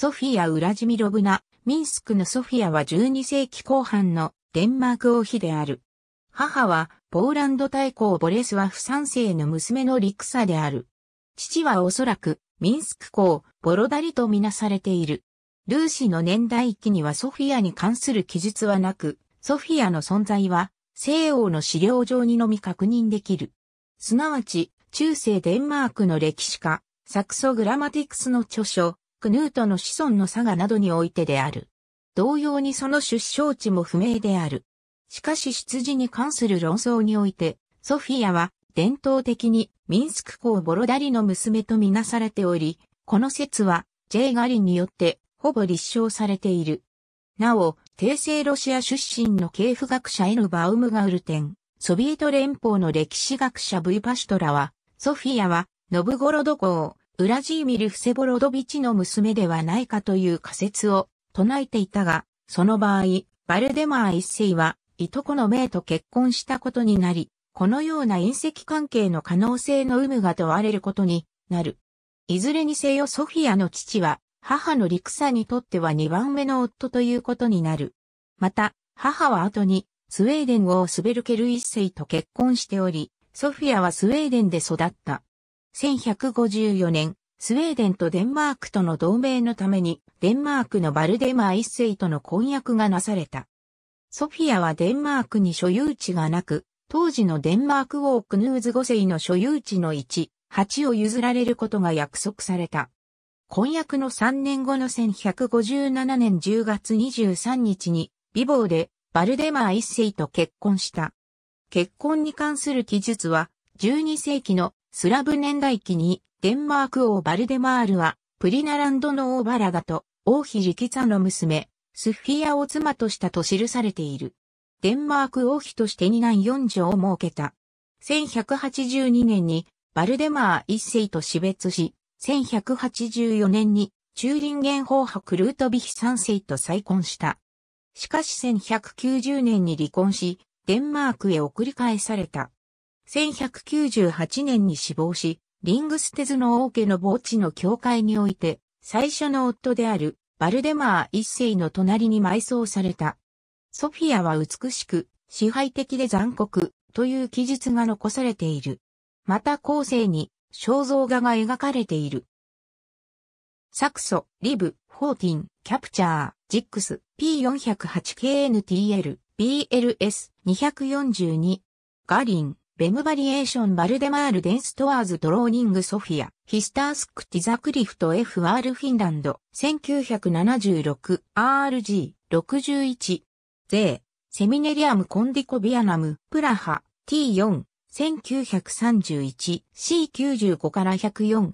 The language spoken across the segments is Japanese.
ソフィア・ウラジミロブナ、ミンスクのソフィアは12世紀後半のデンマーク王妃である。母はポーランド大公ボレスワフ3世の娘のリクサである。父はおそらくミンスク公ボロダリとみなされている。ルーシの年代記にはソフィアに関する記述はなく、ソフィアの存在は西欧の資料上にのみ確認できる。すなわち、中世デンマークの歴史家、サクソグラマティクスの著書、クヌートの子孫の佐賀などにおいてである。同様にその出生地も不明である。しかし出自に関する論争において、ソフィアは伝統的にミンスク公ボロダリの娘とみなされており、この説は J ガリンによってほぼ立証されている。なお、帝政ロシア出身の系譜学者 N バウムガウルテン、ソビエト連邦の歴史学者 V パシュトラは、ソフィアは、ノブゴロド公、ウラジーミル・フセボロドビチの娘ではないかという仮説を唱えていたが、その場合、バルデマー一世はいとこの名と結婚したことになり、このような隕石関係の可能性の有無が問われることになる。いずれにせよソフィアの父は、母のリクサにとっては2番目の夫ということになる。また、母は後に、スウェーデンをスベルケル一世と結婚しており、ソフィアはスウェーデンで育った。1154年、スウェーデンとデンマークとの同盟のために、デンマークのバルデマー一世との婚約がなされた。ソフィアはデンマークに所有地がなく、当時のデンマーク王クヌーズ5世の所有地の1、8を譲られることが約束された。婚約の3年後の1157年10月23日に、美貌でバルデマー一世と結婚した。結婚に関する記述は、12世紀のスラブ年代記に、デンマーク王バルデマールは、プリナランドの王バラガと、王妃ジキの娘、スフィアを妻としたと記されている。デンマーク王妃として2男4女を設けた。1182年に、バルデマー一世と死別し、1184年に、チューリンゲン法クルートビヒ三世と再婚した。しかし1190年に離婚し、デンマークへ送り返された。1198年に死亡し、リングステズの王家の墓地の教会において、最初の夫である、バルデマー一世の隣に埋葬された。ソフィアは美しく、支配的で残酷、という記述が残されている。また後世に、肖像画が描かれている。サクソ、リブ、フォーティン、キャプチャー、ジックス、P408KNTL、BLS242、ガリン、ベムバリエーションバルデマールデンストアーズトローニングソフィア、ヒスタースクティザクリフト FR フィンランド、1976 RG 61。税、セミネリアムコンディコビアナム、プラハ T4、1931 C95 から104。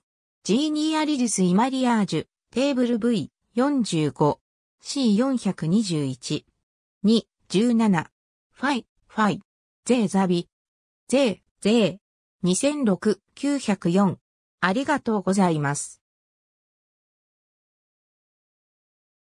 ニーアリジスイマリアージュ、テーブル V、45、C421、2、17、ファイ、ファイ、ゼーザビ、税、税、2006-904。ありがとうございます。